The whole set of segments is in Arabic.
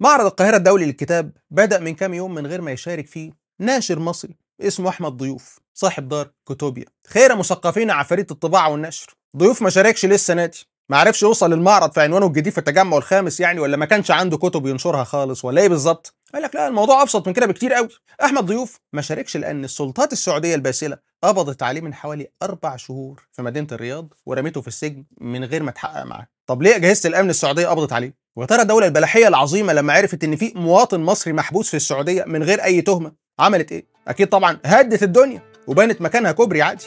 معرض القاهرة الدولي للكتاب بدأ من كام يوم من غير ما يشارك فيه ناشر مصري اسمه أحمد ضيوف صاحب دار كتوبيا خير مثقفين عفاريت الطباعة والنشر ضيوف ما شاركش ليه السنة دي ما عرفش يوصل للمعرض في عنوانه الجديد في التجمع الخامس يعني ولا ما كانش عنده كتب ينشرها خالص ولا ايه بالظبط قال لك لا الموضوع ابسط من كده بكتير قوي احمد ضيوف ما شاركش لان السلطات السعوديه الباسله قبضت عليه من حوالي اربع شهور في مدينه الرياض ورميته في السجن من غير ما تحقق معاه طب ليه اجهزه الامن السعوديه قبضت عليه ويا ترى الدولة البلحية العظيمة لما عرفت إن في مواطن مصري محبوس في السعودية من غير أي تهمة عملت إيه؟ أكيد طبعا هدت الدنيا وبانت مكانها كوبري عادي.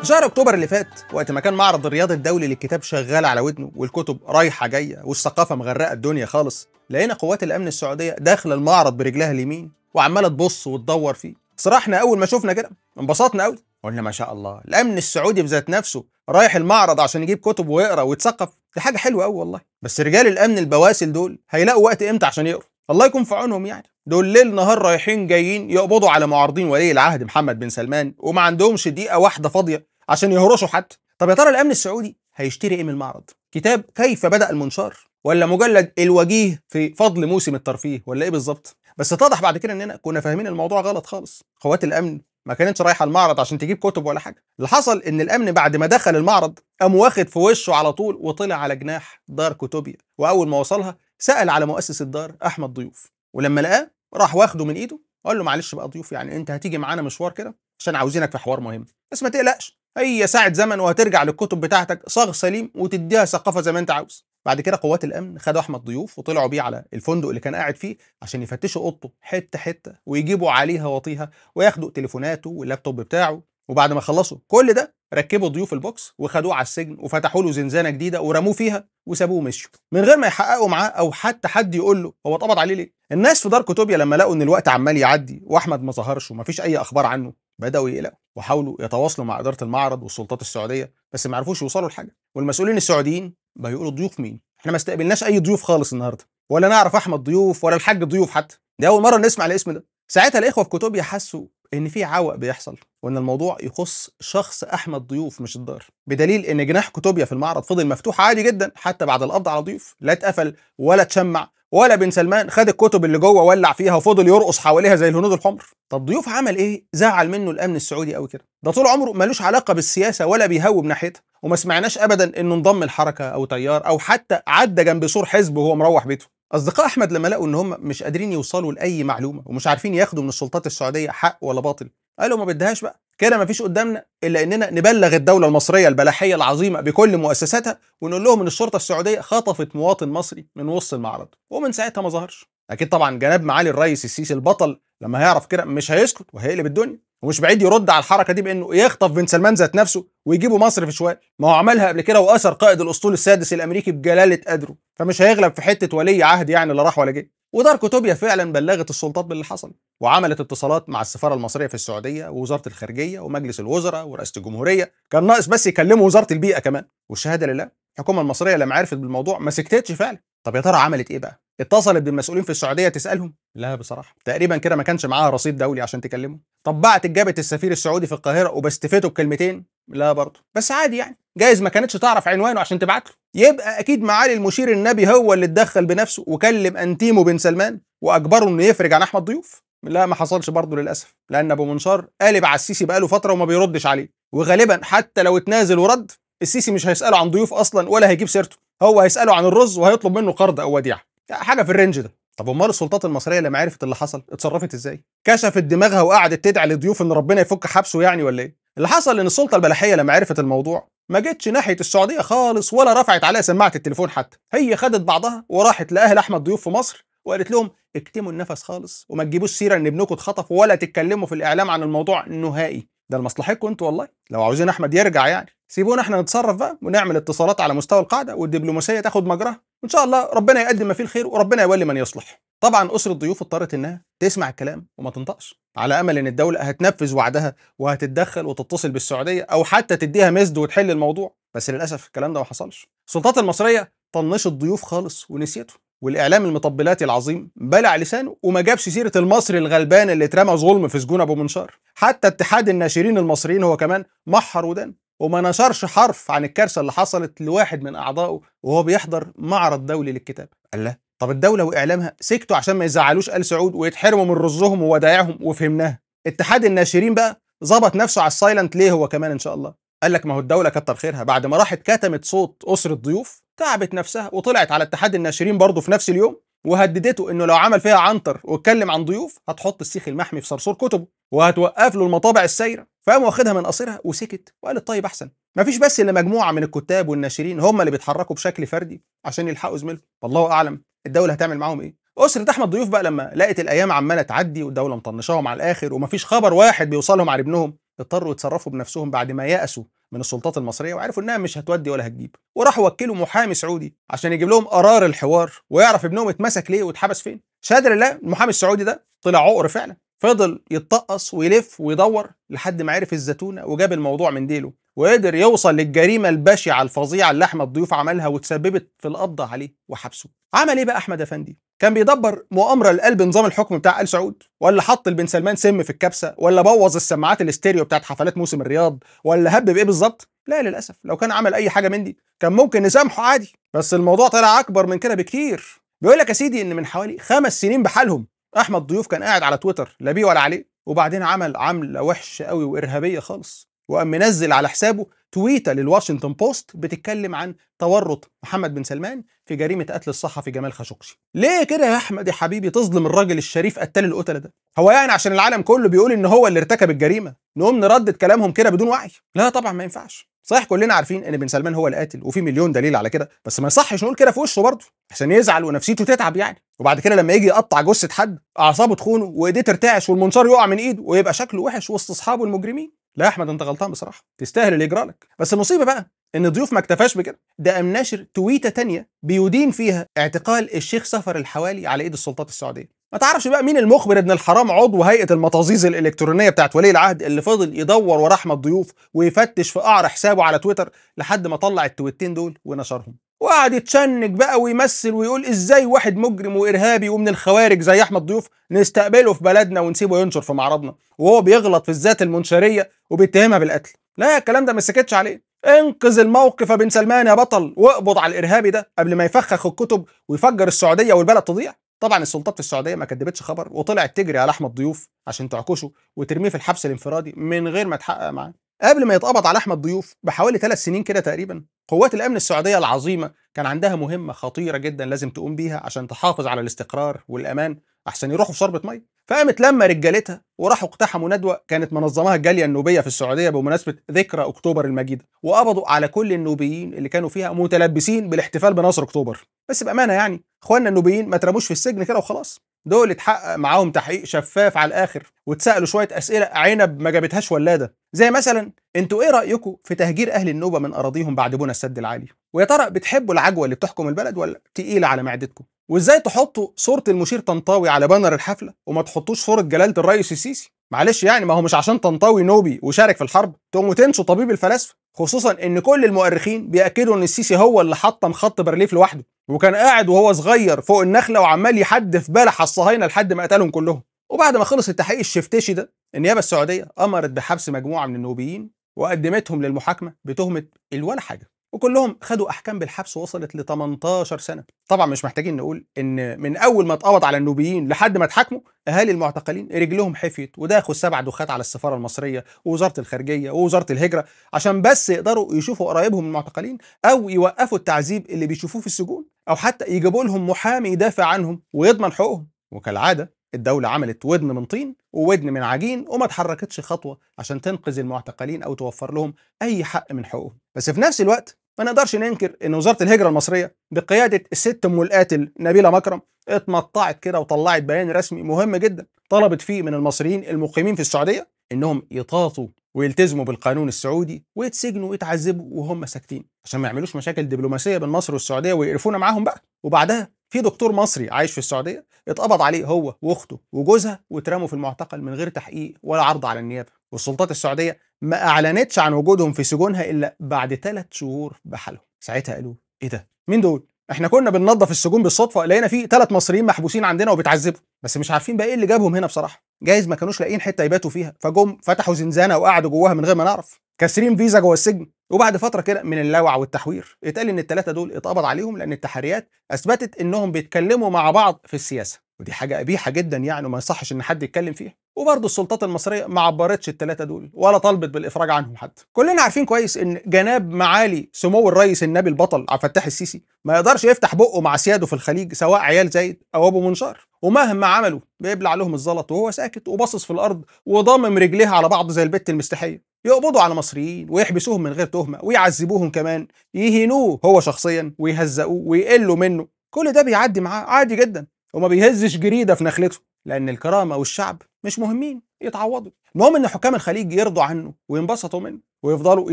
في شهر أكتوبر اللي فات وقت ما كان معرض الرياض الدولي للكتاب شغال على ودنه والكتب رايحة جاية والثقافة مغرقة الدنيا خالص لقينا قوات الأمن السعودية داخل المعرض برجلها اليمين وعمالة تبص وتدور فيه. صراحنا أول ما شفنا كده انبسطنا قوي قلنا ما شاء الله الامن السعودي بذات نفسه رايح المعرض عشان يجيب كتب ويقرا ويتثقف دي حاجه حلوه قوي والله بس رجال الامن البواسل دول هيلاقوا وقت امتى عشان يقروا الله يكون في عونهم يعني دول ليل نهار رايحين جايين يقبضوا على معارضين ولي العهد محمد بن سلمان وما عندهمش دقيقه واحده فاضيه عشان يهرشوا حد طب يا ترى الامن السعودي هيشتري ايه من المعرض كتاب كيف بدا المنشار ولا مجلد الوجيه في فضل موسم الترفيه ولا ايه بالظبط بس اتضح بعد كده اننا كنا فاهمين الموضوع غلط خالص قوات الامن ما كانتش رايحه المعرض عشان تجيب كتب ولا حاجه اللي حصل ان الامن بعد ما دخل المعرض قام واخد في وشه على طول وطلع على جناح دار كتوبيا واول ما وصلها سال على مؤسس الدار احمد ضيوف ولما لقاه راح واخده من ايده قال له معلش بقى ضيوف يعني انت هتيجي معانا مشوار كده عشان عاوزينك في حوار مهم بس ما تقلقش هي ساعه زمن وهترجع للكتب بتاعتك صاغ سليم وتديها ثقافه زي ما انت عاوز بعد كده قوات الامن خدوا احمد ضيوف وطلعوا بيه على الفندق اللي كان قاعد فيه عشان يفتشوا اوضته حته حته ويجيبوا عليها وطيها وياخدوا تليفوناته واللابتوب بتاعه وبعد ما خلصوا كل ده ركبوا ضيوف البوكس وخدوه على السجن وفتحوا له زنزانه جديده ورموه فيها وسابوه ومشوا من غير ما يحققوا معاه او حتى حد يقول له هو اتقبض عليه ليه الناس في دار كتوبيا لما لقوا ان الوقت عمال يعدي واحمد ما ظهرش ومفيش اي اخبار عنه بداوا يقلقوا وحاولوا يتواصلوا مع اداره المعرض والسلطات السعوديه بس ما عرفوش يوصلوا لحاجه والمسؤولين السعوديين بيقولوا ضيوف مين احنا ما استقبلناش اي ضيوف خالص النهارده ولا نعرف احمد ضيوف ولا الحاج ضيوف حتى دي اول مره نسمع الاسم ده ساعتها الاخوه في كتوبيا حسوا ان في عوق بيحصل وان الموضوع يخص شخص احمد ضيوف مش الدار بدليل ان جناح كتوبيا في المعرض فضل مفتوح عادي جدا حتى بعد القبض على ضيوف لا اتقفل ولا اتشمع ولا بن سلمان خد الكتب اللي جوه ولع فيها وفضل يرقص حواليها زي الهنود الحمر طب ضيوف عمل ايه زعل منه الامن السعودي قوي كده ده طول عمره ملوش علاقه بالسياسه ولا بيهوب ناحيتها وما سمعناش ابدا انه انضم الحركه او تيار او حتى عدى جنب سور حزب وهو مروح بيته اصدقاء احمد لما لقوا ان هم مش قادرين يوصلوا لاي معلومه ومش عارفين ياخدوا من السلطات السعوديه حق ولا باطل قالوا ما بدهاش بقى كده مفيش قدامنا الا اننا نبلغ الدوله المصريه البلحيه العظيمه بكل مؤسساتها ونقول لهم ان الشرطه السعوديه خطفت مواطن مصري من وسط المعرض ومن ساعتها ما ظهرش اكيد طبعا جناب معالي الرئيس السيسي البطل لما هيعرف كده مش هيسكت وهيقلب الدنيا ومش بعيد يرد على الحركه دي بانه يخطف بن سلمان ذات نفسه ويجيبه مصر في شويه ما هو عملها قبل كده واثر قائد الاسطول السادس الامريكي بجلاله قدره فمش هيغلب في حته ولي عهد يعني لا راح ولا جه ودار كوتوبيا فعلا بلغت السلطات باللي حصل وعملت اتصالات مع السفاره المصريه في السعوديه ووزاره الخارجيه ومجلس الوزراء ورئاسه الجمهوريه كان ناقص بس يكلموا وزاره البيئه كمان والشهاده لله الحكومه المصريه لما عرفت بالموضوع ما سكتتش فعلا طب يا ترى عملت ايه بقى اتصلت بالمسؤولين في السعوديه تسالهم لا بصراحه تقريبا كده ما كانش معاها رصيد دولي عشان تكلمه طب بعت السفير السعودي في القاهره وبستفيته بكلمتين لا برضه بس عادي يعني جايز ما كانتش تعرف عنوانه عشان تبعت له يبقى اكيد معالي المشير النبي هو اللي اتدخل بنفسه وكلم انتيمو بن سلمان واجبره انه يفرج عن احمد ضيوف لا ما حصلش برضه للاسف لان ابو منصار قالب على السيسي بقاله فتره وما بيردش عليه وغالبا حتى لو اتنازل ورد السيسي مش هيساله عن ضيوف اصلا ولا هيجيب سيرته هو هيساله عن الرز وهيطلب منه قرض او وديعه حاجه في الرينج ده طب امال السلطات المصريه لما عرفت اللي حصل اتصرفت ازاي كشفت دماغها وقعدت تدعي لضيوف ان ربنا يفك حبسه يعني ولا ايه اللي حصل ان السلطه البلحيه لما عرفت الموضوع ما جتش ناحيه السعوديه خالص ولا رفعت عليها سماعه التليفون حتى هي خدت بعضها وراحت لاهل احمد ضيوف في مصر وقالت لهم اكتموا النفس خالص وما تجيبوش سيره ان ابنكم اتخطف ولا تتكلموا في الاعلام عن الموضوع نهائي ده لمصلحتكم انتوا والله لو عاوزين احمد يرجع يعني سيبونا احنا نتصرف بقى ونعمل اتصالات على مستوى القاعده والدبلوماسيه تاخد مجرى وان شاء الله ربنا يقدم ما فيه الخير وربنا يولي من يصلح طبعا اسره الضيوف اضطرت انها تسمع الكلام وما تنطقش على امل ان الدوله هتنفذ وعدها وهتتدخل وتتصل بالسعوديه او حتى تديها مزد وتحل الموضوع بس للاسف الكلام ده ما حصلش السلطات المصريه طنشت الضيوف خالص ونسيته والاعلام المطبلاتي العظيم بلع لسانه وما جابش سيره المصري الغلبان اللي اترمى ظلم في سجون ابو منشار حتى اتحاد الناشرين المصريين هو كمان محر ودان وما نشرش حرف عن الكارثه اللي حصلت لواحد من اعضائه وهو بيحضر معرض دولي للكتاب قال لا طب الدوله واعلامها سكتوا عشان ما يزعلوش ال سعود ويتحرموا من رزهم وودائعهم وفهمناها اتحاد الناشرين بقى ظبط نفسه على السايلنت ليه هو كمان ان شاء الله قال لك ما هو الدوله كتر خيرها بعد ما راحت كتمت صوت اسره ضيوف تعبت نفسها وطلعت على اتحاد الناشرين برضه في نفس اليوم وهددته انه لو عمل فيها عنتر واتكلم عن ضيوف هتحط السيخ المحمي في صرصور كتبه وهتوقف له المطابع السايره فقام واخدها من قصيرها وسكت وقال طيب احسن مفيش بس الا مجموعه من الكتاب والناشرين هم اللي بيتحركوا بشكل فردي عشان يلحقوا زميلهم والله اعلم الدوله هتعمل معاهم ايه أسرة أحمد ضيوف بقى لما لقت الأيام عمالة تعدي والدولة مطنشاهم على الآخر ومفيش خبر واحد بيوصلهم على ابنهم اضطروا يتصرفوا بنفسهم بعد ما يأسوا من السلطات المصريه وعرفوا انها مش هتودي ولا هتجيب وراحوا وكلوا محامي سعودي عشان يجيب لهم قرار الحوار ويعرف ابنهم اتمسك ليه واتحبس فين شهاده لله المحامي السعودي ده طلع عقر فعلا فضل يتطقص ويلف ويدور لحد ما عرف الزتونه وجاب الموضوع من ديله وقدر يوصل للجريمه البشعه الفظيعه اللي احمد ضيوف عملها وتسببت في القبض عليه وحبسه عمل ايه بقى احمد افندي كان بيدبر مؤامره لقلب نظام الحكم بتاع ال سعود ولا حط البن سلمان سم في الكبسه ولا بوظ السماعات الاستيريو بتاعت حفلات موسم الرياض ولا هب بايه بالظبط لا للاسف لو كان عمل اي حاجه من دي كان ممكن نسامحه عادي بس الموضوع طلع اكبر من كده بكتير بيقول لك يا سيدي ان من حوالي خمس سنين بحالهم احمد ضيوف كان قاعد على تويتر لا بيه ولا عليه وبعدين عمل عمله وحشه قوي وارهابيه خالص وقام منزل على حسابه تويته للواشنطن بوست بتتكلم عن تورط محمد بن سلمان في جريمه قتل الصحفي جمال خاشقجي ليه كده يا احمد يا حبيبي تظلم الراجل الشريف قتال القتله ده هو يعني عشان العالم كله بيقول ان هو اللي ارتكب الجريمه نقوم نردد كلامهم كده بدون وعي لا طبعا ما ينفعش صحيح كلنا عارفين ان بن سلمان هو القاتل وفي مليون دليل على كده بس ما يصحش نقول كده في وشه برضه عشان يزعل ونفسيته تتعب يعني وبعد كده لما يجي يقطع جثه حد اعصابه تخونه وايديه ترتعش والمنشار يقع من ايده ويبقى شكله وحش وسط اصحابه المجرمين لا يا احمد انت غلطان بصراحه تستاهل اللي يجرى لك بس المصيبه بقى ان ضيوف ما اكتفاش بكده ده قام ناشر تويته تانية بيدين فيها اعتقال الشيخ سفر الحوالي على ايد السلطات السعوديه ما تعرفش بقى مين المخبر ابن الحرام عضو هيئه المطازيز الالكترونيه بتاعت ولي العهد اللي فضل يدور ورا احمد ضيوف ويفتش في قعر حسابه على تويتر لحد ما طلع التويتين دول ونشرهم وقعد يتشنج بقى ويمثل ويقول ازاي واحد مجرم وارهابي ومن الخوارج زي احمد ضيوف نستقبله في بلدنا ونسيبه ينشر في معرضنا وهو بيغلط في الذات المنشريه وبيتهمها بالقتل لا الكلام ده ما سكتش عليه انقذ الموقف بن سلمان يا بطل واقبض على الارهابي ده قبل ما يفخخ الكتب ويفجر السعوديه والبلد تضيع طبعا السلطات في السعوديه ما كدبتش خبر وطلعت تجري على احمد ضيوف عشان تعكشه وترميه في الحبس الانفرادي من غير ما تحقق معاه قبل ما يتقبض على احمد ضيوف بحوالي ثلاث سنين كده تقريبا قوات الامن السعوديه العظيمه كان عندها مهمه خطيره جدا لازم تقوم بيها عشان تحافظ على الاستقرار والامان احسن يروحوا في شربة ميه فقامت لما رجالتها وراحوا اقتحموا ندوه كانت منظماها الجاليه النوبيه في السعوديه بمناسبه ذكرى اكتوبر المجيده وقبضوا على كل النوبيين اللي كانوا فيها متلبسين بالاحتفال بنصر اكتوبر بس بامانه يعني اخواننا النوبيين ما ترموش في السجن كده وخلاص دول اتحقق معاهم تحقيق شفاف على الاخر واتسالوا شويه اسئله عنب ما جابتهاش ولاده زي مثلا انتوا ايه رايكم في تهجير اهل النوبه من اراضيهم بعد بنى السد العالي ويا ترى بتحبوا العجوه اللي بتحكم البلد ولا تقيله على معدتكم وازاي تحطوا صوره المشير طنطاوي على بانر الحفله وما تحطوش صوره جلاله الرئيس السيسي معلش يعني ما هو مش عشان طنطاوي نوبي وشارك في الحرب تقوموا تنسوا طبيب الفلاسفه خصوصا ان كل المؤرخين بياكدوا ان السيسي هو اللي حطم خط برليف لوحده وكان قاعد وهو صغير فوق النخله وعمال يحدف بلح الصهاينه لحد ما قتلهم كلهم وبعد ما خلص التحقيق الشفتشي ده النيابه السعوديه امرت بحبس مجموعه من النوبيين وقدمتهم للمحاكمه بتهمه الولا حاجه وكلهم خدوا احكام بالحبس وصلت ل 18 سنه طبعا مش محتاجين نقول ان من اول ما اتقبض على النوبيين لحد ما اتحاكموا اهالي المعتقلين رجلهم حفيت وداخوا سبع دوخات على السفاره المصريه ووزاره الخارجيه ووزاره الهجره عشان بس يقدروا يشوفوا قرايبهم المعتقلين او يوقفوا التعذيب اللي بيشوفوه في السجون او حتى يجيبوا لهم محامي يدافع عنهم ويضمن حقوقهم وكالعاده الدولة عملت ودن من طين وودن من عجين وما تحركتش خطوة عشان تنقذ المعتقلين أو توفر لهم أي حق من حقوقهم بس في نفس الوقت ما نقدرش ننكر ان وزاره الهجره المصريه بقياده الست ام القاتل نبيله مكرم اتمطعت كده وطلعت بيان رسمي مهم جدا طلبت فيه من المصريين المقيمين في السعوديه انهم يطاطوا ويلتزموا بالقانون السعودي ويتسجنوا ويتعذبوا وهم ساكتين عشان ما يعملوش مشاكل دبلوماسيه بين مصر والسعوديه ويقرفونا معاهم بقى وبعدها في دكتور مصري عايش في السعوديه اتقبض عليه هو واخته وجوزها واترموا في المعتقل من غير تحقيق ولا عرض على النيابه والسلطات السعوديه ما اعلنتش عن وجودهم في سجونها الا بعد ثلاث شهور بحالهم ساعتها قالوا ايه ده مين دول احنا كنا بننظف السجون بالصدفه لقينا في ثلاث مصريين محبوسين عندنا وبيتعذبوا بس مش عارفين بقى ايه اللي جابهم هنا بصراحه جايز ما كانوش لاقيين حته يباتوا فيها فجم فتحوا زنزانه وقعدوا جواها من غير ما نعرف كاسرين فيزا جوه السجن وبعد فتره كده من اللوع والتحوير اتقال ان الثلاثه دول اتقبض عليهم لان التحريات اثبتت انهم بيتكلموا مع بعض في السياسه ودي حاجه قبيحه جدا يعني وما يصحش ان حد يتكلم فيها وبرضه السلطات المصريه ما عبرتش الثلاثه دول ولا طالبت بالافراج عنهم حتى كلنا عارفين كويس ان جناب معالي سمو الرئيس النبي البطل عبد الفتاح السيسي ما يقدرش يفتح بقه مع سياده في الخليج سواء عيال زايد او ابو منشار ومهما عملوا بيبلع لهم الزلط وهو ساكت وباصص في الارض وضامم رجليها على بعض زي البت المستحيه يقبضوا على مصريين ويحبسوهم من غير تهمه ويعذبوهم كمان يهينوه هو شخصيا ويهزقوه ويقلوا منه كل ده بيعدي معاه عادي جدا وما بيهزش جريده في نخلته لان الكرامه والشعب مش مهمين يتعوضوا المهم ان حكام الخليج يرضوا عنه وينبسطوا منه ويفضلوا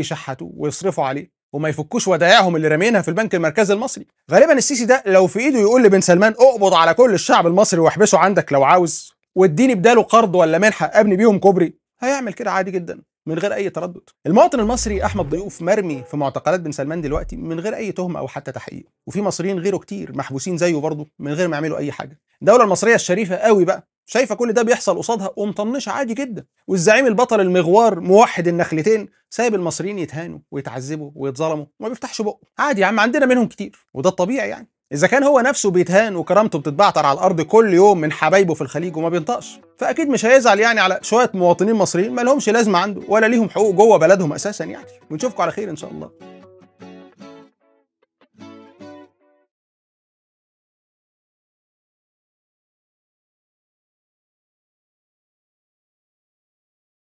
يشحتوه ويصرفوا عليه وما يفكوش ودائعهم اللي رامينها في البنك المركزي المصري غالبا السيسي ده لو في ايده يقول لبن سلمان اقبض على كل الشعب المصري واحبسه عندك لو عاوز واديني بداله قرض ولا منحه ابني بيهم كوبري هيعمل كده عادي جدا من غير اي تردد المواطن المصري احمد ضيوف مرمي في معتقلات بن سلمان دلوقتي من غير اي تهمه او حتى تحقيق وفي مصريين غيره كتير محبوسين زيه برضه من غير ما يعملوا اي حاجه الدوله المصريه الشريفه قوي بقى شايفه كل ده بيحصل قصادها ومطنشه عادي جدا والزعيم البطل المغوار موحد النخلتين سايب المصريين يتهانوا ويتعذبوا ويتظلموا وما بيفتحش بقه عادي يا عم عندنا منهم كتير وده الطبيعي يعني إذا كان هو نفسه بيتهان وكرامته بتتبعتر على الأرض كل يوم من حبايبه في الخليج وما بينطقش فأكيد مش هيزعل يعني على شوية مواطنين مصريين ما لهمش لازمة عنده ولا ليهم حقوق جوه بلدهم أساسا يعني ونشوفكم على خير إن شاء الله